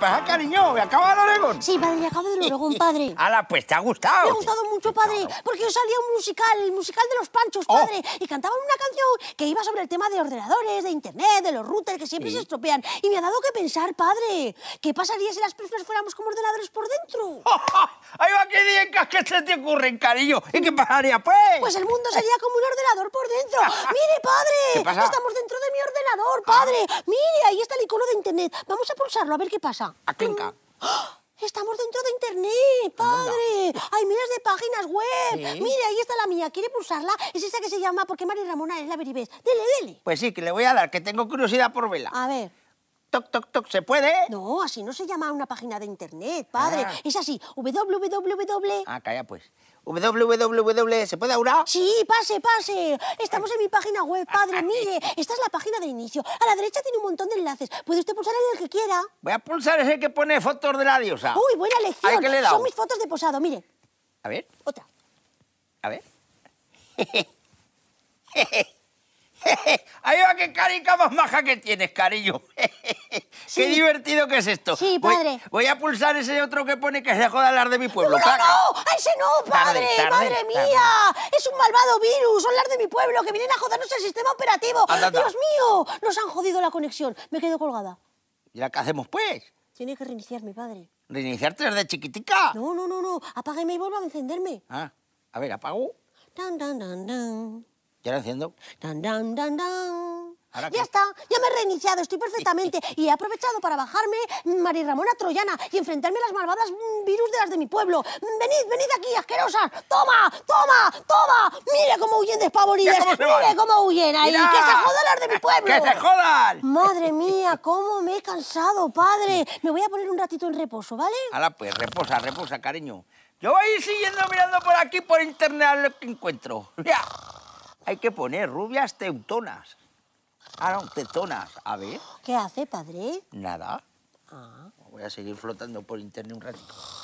pasa, pues, ah, cariño? ¿Me acaba el Oregón? Sí, padre, me acaba de Oregón, padre. ¡Hala, pues te ha gustado. Me ha gustado mucho, padre, porque yo salía un musical, el musical de los Panchos, oh. padre, y cantaban una canción que iba sobre el tema de ordenadores, de internet, de los routers, que siempre se estropean. Y me ha dado que pensar, padre, ¿qué pasaría si las personas fuéramos como ordenadores por dentro? ¡Ahí va, qué diencas que se te ocurren, cariño! ¿Y qué pasaría, pues? Pues el mundo sería como un ordenador por dentro. ¡Mire, padre! Estamos dentro de mi ordenador, ah. padre. ¡Mire, ahí está el icono de Vamos a pulsarlo a ver qué pasa. A clinca. ¡Oh! Estamos dentro de Internet, padre. Hay miles de páginas web. Mira, ahí está la mía. ¿Quiere pulsarla? Es esa que se llama Porque María Ramona es la beribés. Dele, dele. Pues sí, que le voy a dar, que tengo curiosidad por verla. A ver toc, toc, toc, ¿se puede? No, así no se llama una página de internet, padre. Ah. Es así, www... Ah, calla pues. www, ¿se puede ahora? Sí, pase, pase. Estamos en mi página web, padre, mire. Esta es la página de inicio. A la derecha tiene un montón de enlaces. Puede usted pulsar en el que quiera. Voy a pulsar ese que pone fotos de la diosa. Uy, buena lección. Son mis fotos de posado, mire. A ver. Otra. A ver. va qué carica más maja que tienes, cariño! Qué divertido que es esto. Sí, padre. Voy, a pulsar ese otro que pone que se joda de hablar de mi pueblo. ¡No, no, no! ¡Ese no, padre! ¡Madre mía! ¡Es un malvado virus! ¡Hablar de mi pueblo! ¡Que vienen a jodernos el sistema operativo! ¡Dios mío! ¡Nos han jodido la conexión! Me quedo colgada. ¿Y ahora qué hacemos, pues? Tiene que reiniciar mi padre. ¿Reiniciarte desde chiquitica? No, no, no, no. Apágueme y vuelva a encenderme. Ah, a ver, apago. Tan, tan, tan, tan. ¿Ya lo enciendo? Tan, tan, tan, tan ya está, ya me he reiniciado, estoy perfectamente. Y he aprovechado para bajarme María Ramona Troyana y enfrentarme a las malvadas virus de las de mi pueblo. Venid, venid aquí, asquerosas. ¡Toma, toma, toma! ¡Mire cómo huyen despavoridas! ¡Mire cómo huyen ahí! ¡Que se jodan las de mi pueblo! ¡Que se jodan! Madre mía, cómo me he cansado, padre. Me voy a poner un ratito en reposo, ¿vale? Ahora pues, reposa, reposa, cariño. Yo voy siguiendo mirando por aquí, por internet, lo que encuentro. Ya. Hay que poner rubias teutonas. Ahora te tonas. A ver. ¿Qué hace, padre? Nada. Ah. Voy a seguir flotando por internet un ratito.